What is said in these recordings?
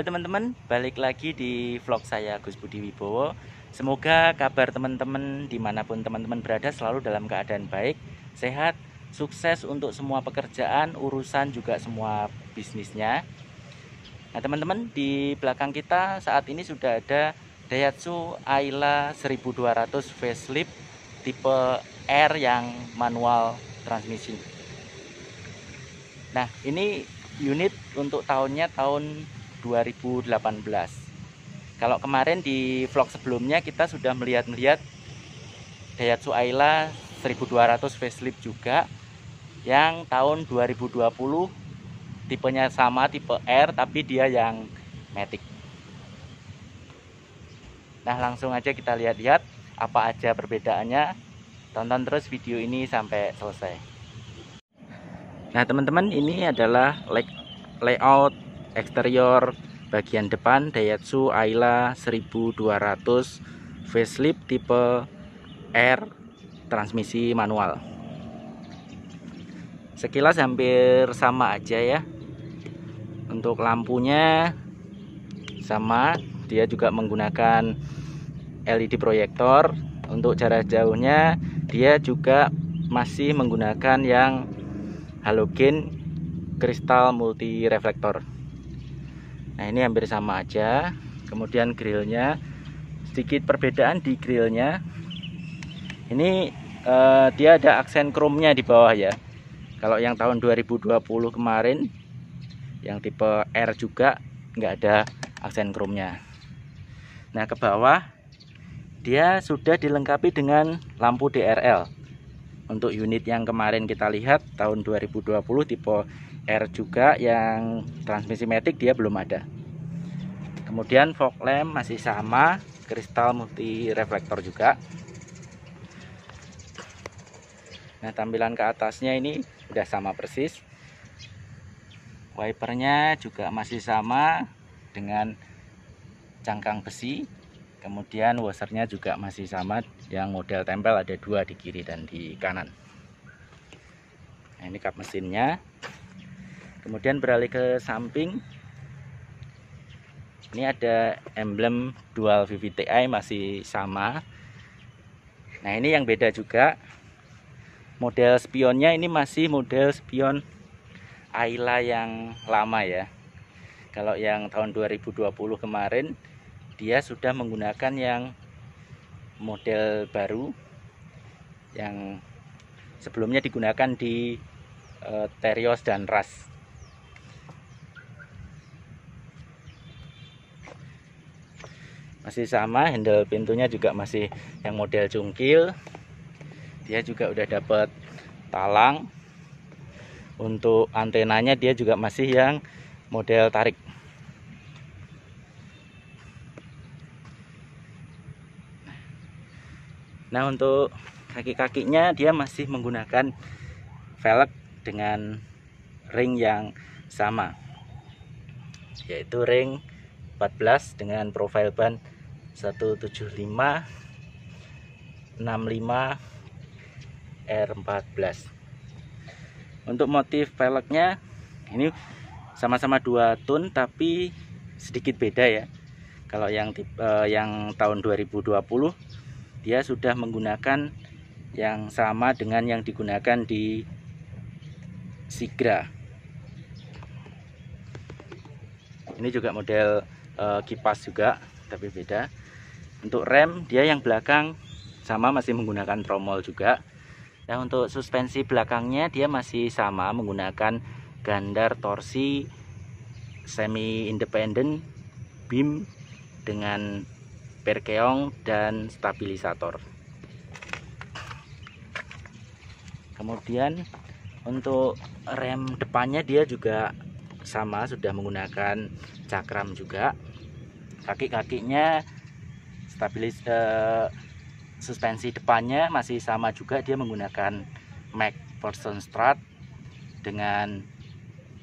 Halo teman-teman, balik lagi di vlog saya Gus Budi Wibowo Semoga kabar teman-teman dimanapun teman-teman berada selalu dalam keadaan baik, sehat, sukses untuk semua pekerjaan, urusan juga semua bisnisnya Nah teman-teman, di belakang kita saat ini sudah ada Daihatsu Ayla 1200 facelift tipe R yang manual transmisi Nah ini unit untuk tahunnya tahun 2018 kalau kemarin di vlog sebelumnya kita sudah melihat-melihat Daihatsu Ayla 1200 facelift juga yang tahun 2020 tipenya sama tipe R tapi dia yang matic nah langsung aja kita lihat-lihat apa aja perbedaannya tonton terus video ini sampai selesai nah teman-teman ini adalah layout eksterior bagian depan Daihatsu Ayla 1200 facelift tipe R transmisi manual sekilas hampir sama aja ya untuk lampunya sama dia juga menggunakan LED proyektor untuk jarak jauhnya dia juga masih menggunakan yang halogen kristal multi reflektor nah ini hampir sama aja kemudian grillnya sedikit perbedaan di grillnya ini eh, dia ada aksen chrome-nya di bawah ya kalau yang tahun 2020 kemarin yang tipe R juga nggak ada aksen chrome-nya nah ke bawah dia sudah dilengkapi dengan lampu DRL untuk unit yang kemarin kita lihat tahun 2020 tipe R juga yang transmisi matic dia belum ada kemudian fog lamp masih sama kristal multi reflektor juga nah tampilan ke atasnya ini udah sama persis wipernya juga masih sama dengan cangkang besi kemudian washernya juga masih sama yang model tempel ada dua di kiri dan di kanan nah, ini kap mesinnya kemudian beralih ke samping ini ada emblem dual VVTi masih sama nah ini yang beda juga model spionnya ini masih model spion Ayla yang lama ya kalau yang tahun 2020 kemarin dia sudah menggunakan yang model baru yang sebelumnya digunakan di e, Terios dan Ras masih sama handle pintunya juga masih yang model jungkil dia juga udah dapat talang untuk antenanya dia juga masih yang model tarik nah untuk kaki-kakinya dia masih menggunakan velg dengan ring yang sama yaitu ring 14 dengan profil ban 175 65 R14 untuk motif velgnya ini sama-sama dua ton tapi sedikit beda ya kalau yang tipe, eh, yang tahun 2020 dia sudah menggunakan yang sama dengan yang digunakan di Sigra ini juga model Eh, kipas juga tapi beda untuk rem dia yang belakang sama masih menggunakan tromol juga dan untuk suspensi belakangnya dia masih sama menggunakan gandar torsi semi independen beam dengan perkeong dan stabilisator kemudian untuk rem depannya dia juga sama sudah menggunakan cakram juga kaki-kakinya stabilis eh, suspensi depannya masih sama juga dia menggunakan Mac Person Strat dengan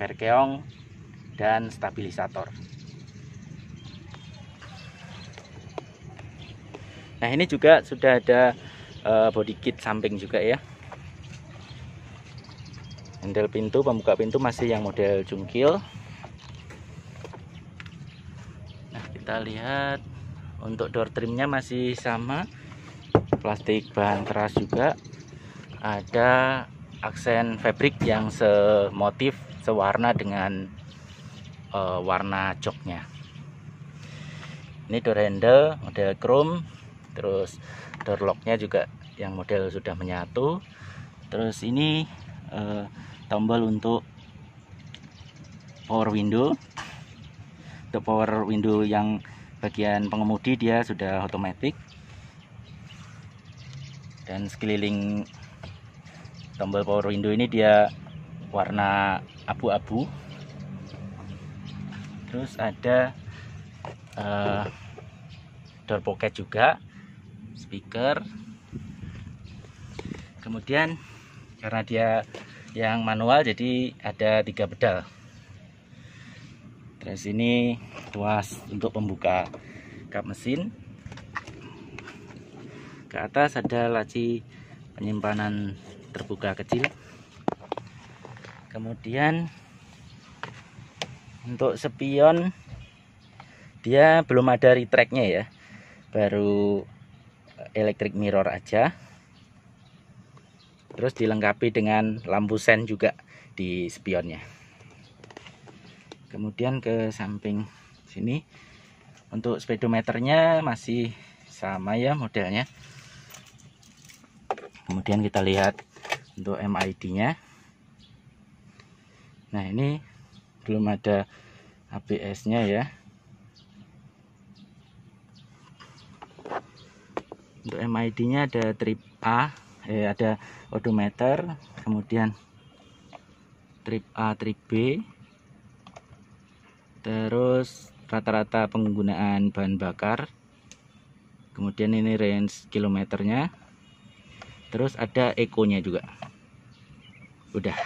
perkeong dan stabilisator nah ini juga sudah ada eh, body kit samping juga ya handle pintu pembuka pintu masih yang model jungkil kita lihat untuk door trimnya masih sama plastik bahan keras juga ada aksen fabric yang semotif sewarna dengan uh, warna joknya ini door handle model chrome terus door locknya juga yang model sudah menyatu terus ini uh, tombol untuk power window untuk power window yang bagian pengemudi dia sudah otomatis dan sekeliling tombol power window ini dia warna abu-abu terus ada uh, door pocket juga speaker kemudian karena dia yang manual jadi ada tiga pedal dari nah, sini tuas untuk pembuka kap mesin ke atas ada laci penyimpanan terbuka kecil kemudian untuk spion dia belum ada retracknya ya baru electric mirror aja terus dilengkapi dengan lampu sen juga di spionnya kemudian ke samping sini untuk speedometernya masih sama ya modelnya kemudian kita lihat untuk MID nya nah ini belum ada ABS nya ya untuk MID nya ada trip A eh, ada odometer kemudian trip A trip B terus rata-rata penggunaan bahan bakar kemudian ini range kilometernya terus ada ekonya juga udah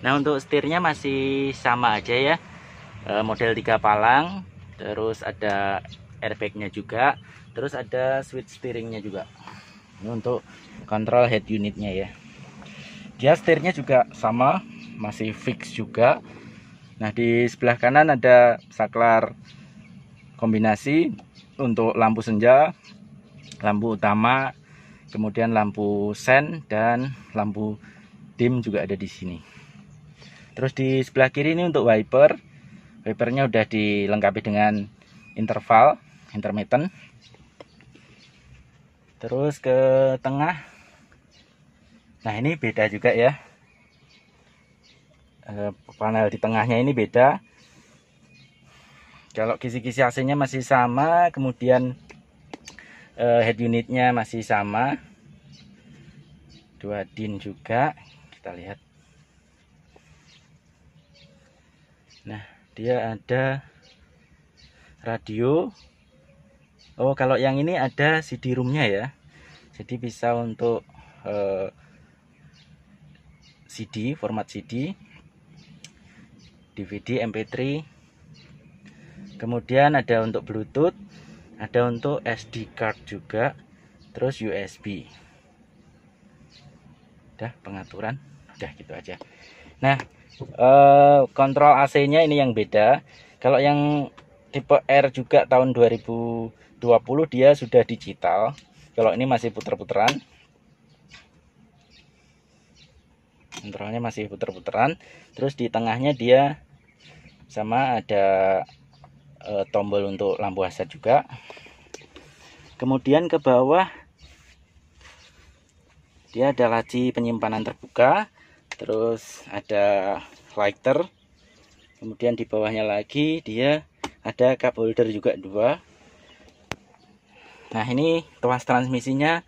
nah untuk setirnya masih sama aja ya e, model 3 palang terus ada airbagnya juga terus ada switch steeringnya juga ini untuk kontrol head unitnya ya dia setirnya juga sama masih fix juga Nah, di sebelah kanan ada saklar kombinasi untuk lampu senja, lampu utama, kemudian lampu sen dan lampu dim juga ada di sini. Terus di sebelah kiri ini untuk wiper. Wipernya sudah dilengkapi dengan interval, intermittent. Terus ke tengah. Nah, ini beda juga ya. Eh, panel di tengahnya ini beda kalau kisi-kisi AC-nya masih sama kemudian eh, head unitnya masih sama dua din juga kita lihat nah dia ada radio Oh kalau yang ini ada CD roomnya ya jadi bisa untuk eh, CD format CD DVD MP3 kemudian ada untuk Bluetooth ada untuk SD card juga terus USB udah pengaturan udah gitu aja nah eh, kontrol AC nya ini yang beda kalau yang tipe R juga tahun 2020 dia sudah digital kalau ini masih puter-puteran kontrolnya masih puter-puteran terus di tengahnya dia sama ada e, tombol untuk lampu hazard juga kemudian ke bawah dia ada laci penyimpanan terbuka terus ada lighter kemudian di bawahnya lagi dia ada cup holder juga dua nah ini tuas transmisinya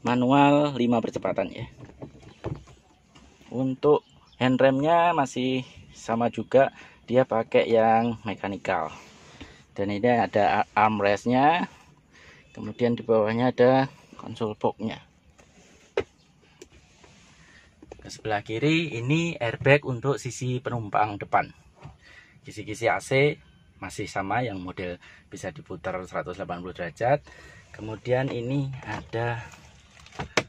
manual 5 percepatan ya untuk handremnya masih sama juga dia pakai yang mechanical dan ini ada armrestnya kemudian di bawahnya ada konsol boxnya ke sebelah kiri ini airbag untuk sisi penumpang depan kisi-kisi AC masih sama yang model bisa diputar 180 derajat kemudian ini ada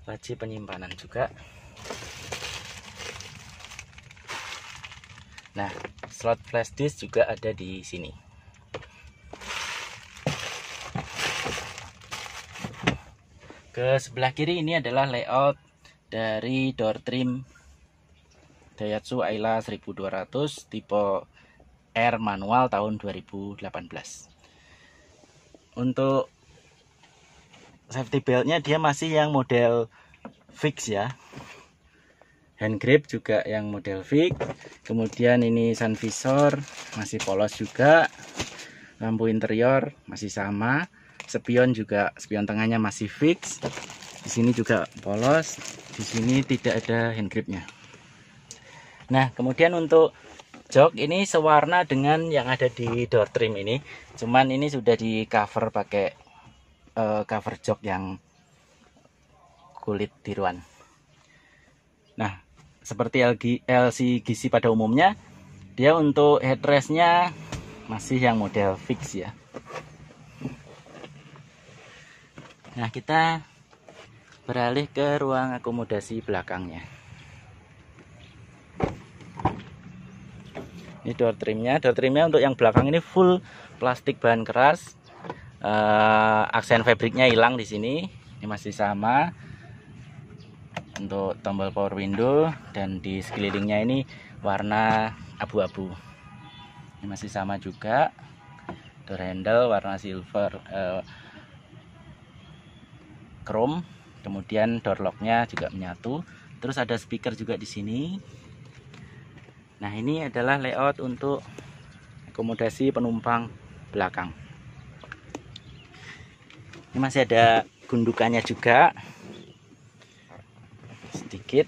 laci penyimpanan juga Nah, slot flash disk juga ada di sini. Ke sebelah kiri ini adalah layout dari door trim Daihatsu Ayla 1200 tipe R manual tahun 2018. Untuk safety beltnya dia masih yang model fix ya hand grip juga yang model fix kemudian ini sun visor masih polos juga lampu interior masih sama spion juga spion tengahnya masih fix di sini juga polos di sini tidak ada hand gripnya nah kemudian untuk jok ini sewarna dengan yang ada di door trim ini cuman ini sudah di cover pakai uh, cover jok yang kulit tiruan nah seperti LG, LCGC pada umumnya dia untuk headrestnya masih yang model fix ya nah kita beralih ke ruang akomodasi belakangnya ini door trimnya door trimnya untuk yang belakang ini full plastik bahan keras uh, aksen fabriknya hilang di sini ini masih sama untuk tombol power window dan di sekelilingnya ini warna abu-abu ini masih sama juga door handle warna silver eh, chrome kemudian door locknya juga menyatu terus ada speaker juga di sini nah ini adalah layout untuk akomodasi penumpang belakang ini masih ada gundukannya juga sedikit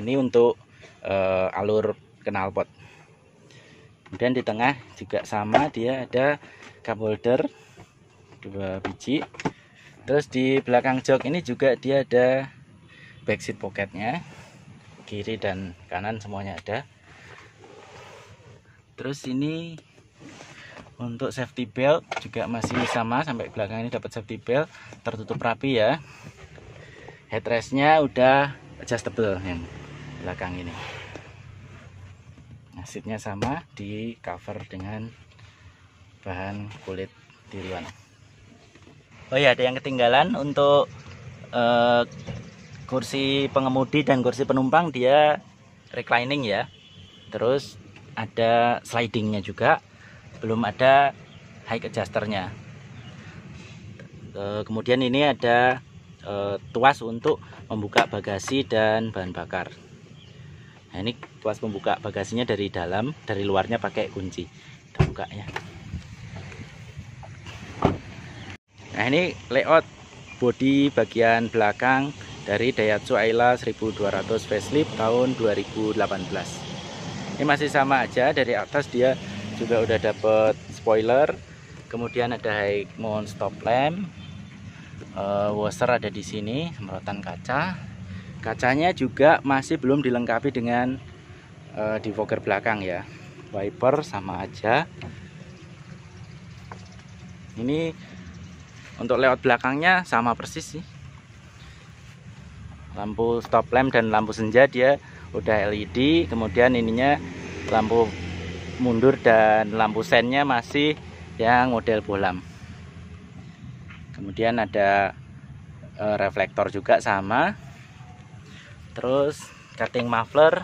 ini untuk e, alur knalpot kemudian di tengah juga sama dia ada cup holder dua biji terus di belakang jok ini juga dia ada backseat pocketnya kiri dan kanan semuanya ada terus ini untuk safety belt juga masih sama sampai belakang ini dapat safety belt tertutup rapi ya headrestnya udah adjustable yang belakang ini Nasibnya sama di cover dengan bahan kulit tiruan oh ya ada yang ketinggalan untuk uh, kursi pengemudi dan kursi penumpang dia reclining ya terus ada slidingnya juga belum ada high adjusternya eh, kemudian ini ada e, tuas untuk membuka bagasi dan bahan bakar nah ini tuas membuka bagasinya dari dalam dari luarnya pakai kunci kita buka ya nah ini layout bodi bagian belakang dari Daihatsu Ayla 1200 facelift tahun 2018 ini masih sama aja dari atas dia juga udah dapet spoiler kemudian ada high mount stop lamp Eh, washer ada di sini semprotan kaca kacanya juga masih belum dilengkapi dengan uh, divoker belakang ya wiper sama aja ini untuk lewat belakangnya sama persis sih lampu stop lamp dan lampu senja dia udah LED kemudian ininya lampu mundur dan lampu sennya masih yang model bohlam kemudian ada e, reflektor juga sama terus cutting muffler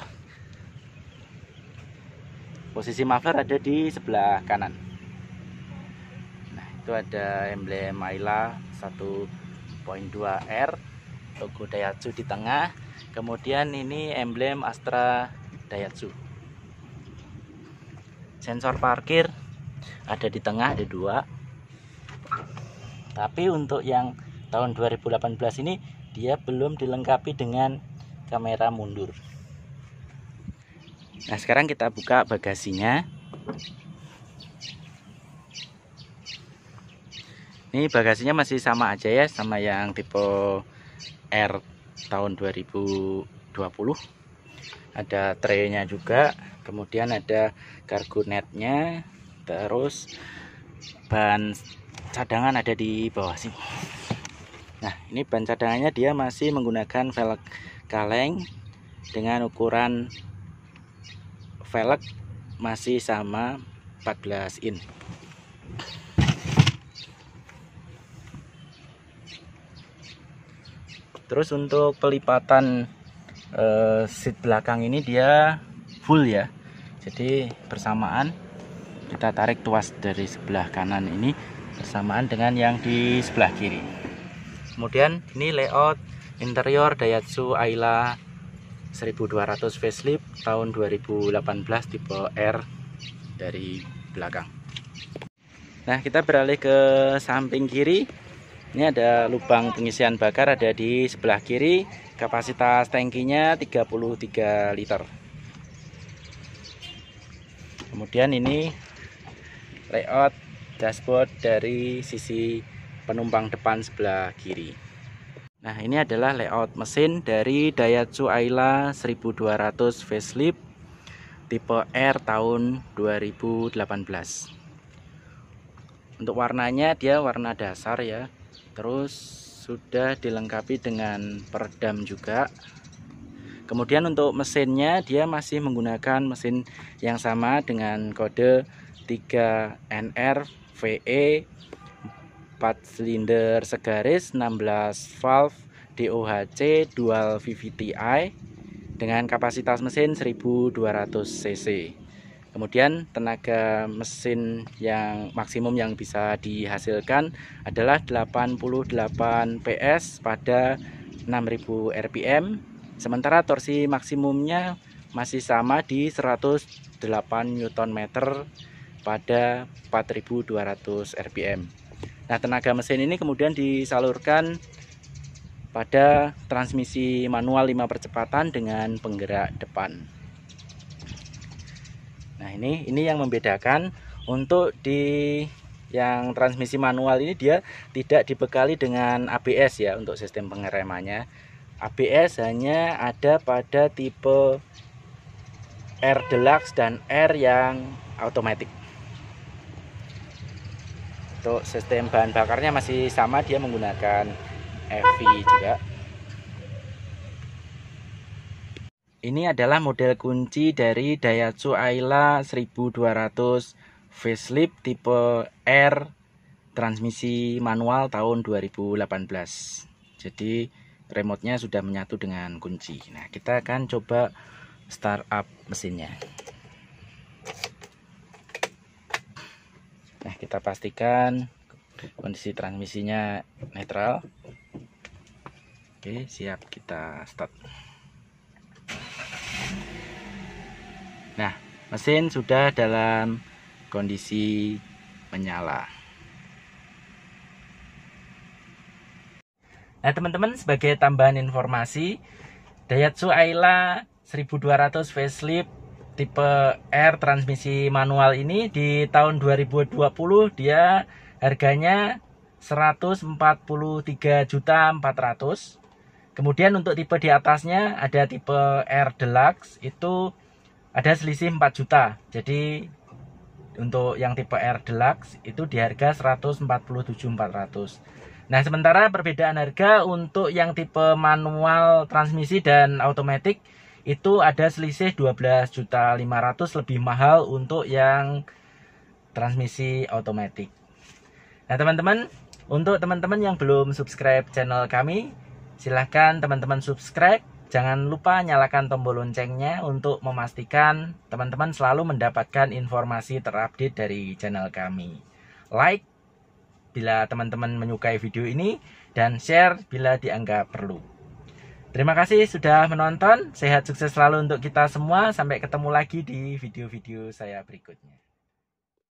posisi muffler ada di sebelah kanan nah itu ada emblem Ayla 1.2R logo Daihatsu di tengah kemudian ini emblem Astra Daihatsu sensor parkir ada di tengah ada dua tapi untuk yang tahun 2018 ini dia belum dilengkapi dengan kamera mundur nah sekarang kita buka bagasinya ini bagasinya masih sama aja ya sama yang tipe R tahun 2020 ada traynya juga kemudian ada kargo netnya terus ban cadangan ada di bawah sini nah ini ban cadangannya dia masih menggunakan velg kaleng dengan ukuran velg masih sama 14 in terus untuk pelipatan eh, seat belakang ini dia full ya jadi bersamaan kita tarik tuas dari sebelah kanan ini bersamaan dengan yang di sebelah kiri kemudian ini layout interior Daihatsu Ayla 1200 facelift tahun 2018 tipe R dari belakang nah kita beralih ke samping kiri ini ada lubang pengisian bakar ada di sebelah kiri kapasitas tangkinya 33 liter kemudian ini layout dashboard dari sisi penumpang depan sebelah kiri nah ini adalah layout mesin dari Daihatsu Ayla 1200 facelift tipe R tahun 2018 untuk warnanya dia warna dasar ya terus sudah dilengkapi dengan peredam juga kemudian untuk mesinnya dia masih menggunakan mesin yang sama dengan kode 3NR VE 4 silinder segaris 16 valve DOHC dual VVTi dengan kapasitas mesin 1200 cc kemudian tenaga mesin yang maksimum yang bisa dihasilkan adalah 88 PS pada 6000 rpm sementara torsi maksimumnya masih sama di 108 Nm pada 4200 RPM. Nah, tenaga mesin ini kemudian disalurkan pada transmisi manual 5 percepatan dengan penggerak depan. Nah, ini ini yang membedakan untuk di yang transmisi manual ini dia tidak dibekali dengan ABS ya untuk sistem pengeremannya. ABS hanya ada pada tipe R Deluxe dan R yang automatic untuk sistem bahan bakarnya masih sama dia menggunakan EV juga ini adalah model kunci dari Daihatsu Ayla 1200 facelift tipe R transmisi manual tahun 2018 jadi remote-nya sudah menyatu dengan kunci nah kita akan coba start up mesinnya kita pastikan kondisi transmisinya netral oke siap kita start nah mesin sudah dalam kondisi menyala nah teman-teman sebagai tambahan informasi Daihatsu Ayla 1200 facelift tipe R transmisi manual ini di tahun 2020 dia harganya 143.400. kemudian untuk tipe di atasnya ada tipe R Deluxe itu ada selisih 4 juta jadi untuk yang tipe R Deluxe itu di harga 147.400 nah sementara perbedaan harga untuk yang tipe manual transmisi dan automatic itu ada selisih 12.500 lebih mahal untuk yang transmisi otomatis. Nah, teman-teman, untuk teman-teman yang belum subscribe channel kami, silahkan teman-teman subscribe. Jangan lupa nyalakan tombol loncengnya untuk memastikan teman-teman selalu mendapatkan informasi terupdate dari channel kami. Like bila teman-teman menyukai video ini dan share bila dianggap perlu. Terima kasih sudah menonton. Sehat sukses selalu untuk kita semua. Sampai ketemu lagi di video-video saya berikutnya.